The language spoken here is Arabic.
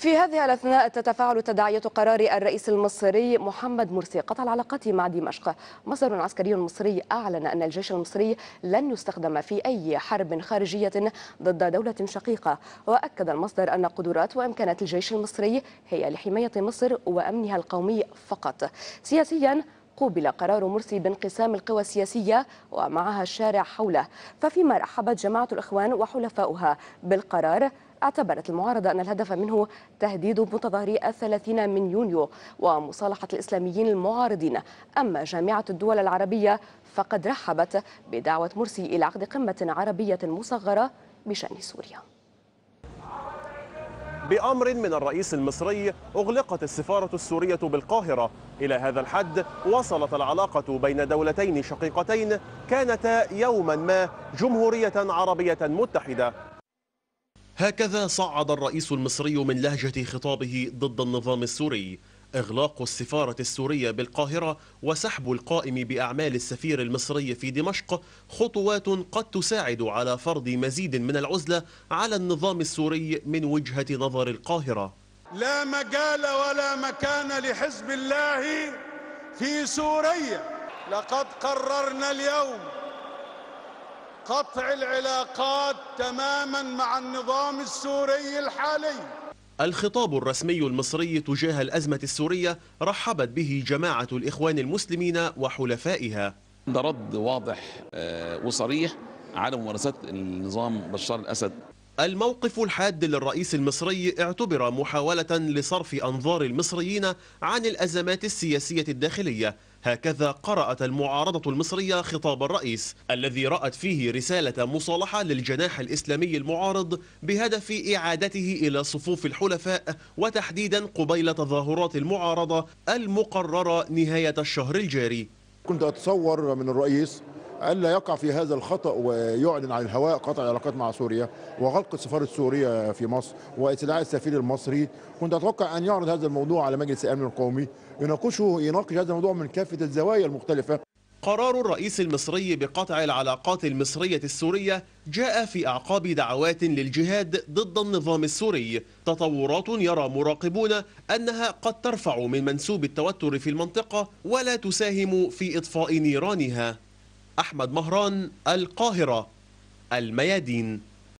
في هذه الأثناء تتفاعل تداعية قرار الرئيس المصري محمد مرسي قطع العلاقات مع دمشق مصدر عسكري مصري أعلن أن الجيش المصري لن يستخدم في أي حرب خارجية ضد دولة شقيقة وأكد المصدر أن قدرات وإمكانات الجيش المصري هي لحماية مصر وأمنها القومي فقط سياسيا قوبل قرار مرسي بانقسام القوى السياسية ومعها الشارع حوله ففيما رحبت جماعة الإخوان وحلفاؤها بالقرار اعتبرت المعارضة أن الهدف منه تهديد متظاهري الثلاثين من يونيو ومصالحة الإسلاميين المعارضين أما جامعة الدول العربية فقد رحبت بدعوة مرسي إلى عقد قمة عربية مصغرة بشأن سوريا بأمر من الرئيس المصري أغلقت السفارة السورية بالقاهرة إلى هذا الحد وصلت العلاقة بين دولتين شقيقتين كانتا يوما ما جمهورية عربية متحدة هكذا صعد الرئيس المصري من لهجة خطابه ضد النظام السوري إغلاق السفارة السورية بالقاهرة وسحب القائم بأعمال السفير المصري في دمشق خطوات قد تساعد على فرض مزيد من العزلة على النظام السوري من وجهة نظر القاهرة لا مجال ولا مكان لحزب الله في سوريا لقد قررنا اليوم قطع العلاقات تماما مع النظام السوري الحالي الخطاب الرسمي المصري تجاه الأزمة السورية رحبت به جماعة الإخوان المسلمين وحلفائها ده رد واضح آه، وصريح على ممارسات النظام بشار الأسد الموقف الحاد للرئيس المصري اعتبر محاولة لصرف أنظار المصريين عن الأزمات السياسية الداخلية هكذا قرأت المعارضة المصرية خطاب الرئيس الذي رأت فيه رسالة مصالحة للجناح الإسلامي المعارض بهدف إعادته إلى صفوف الحلفاء وتحديدا قبيل تظاهرات المعارضة المقررة نهاية الشهر الجاري كنت أتصور من الرئيس الا يقع في هذا الخطا ويعلن عن الهواء قطع العلاقات مع سوريا وغلق سفاره سوريا في مصر واتلاع السفير المصري كنت اتوقع ان يعرض هذا الموضوع على مجلس الامن القومي يناقشه يناقش هذا الموضوع من كافه الزوايا المختلفه قرار الرئيس المصري بقطع العلاقات المصرية السورية جاء في أعقاب دعوات للجهاد ضد النظام السوري تطورات يرى مراقبون أنها قد ترفع من منسوب التوتر في المنطقة ولا تساهم في إطفاء نيرانها أحمد مهران القاهرة الميادين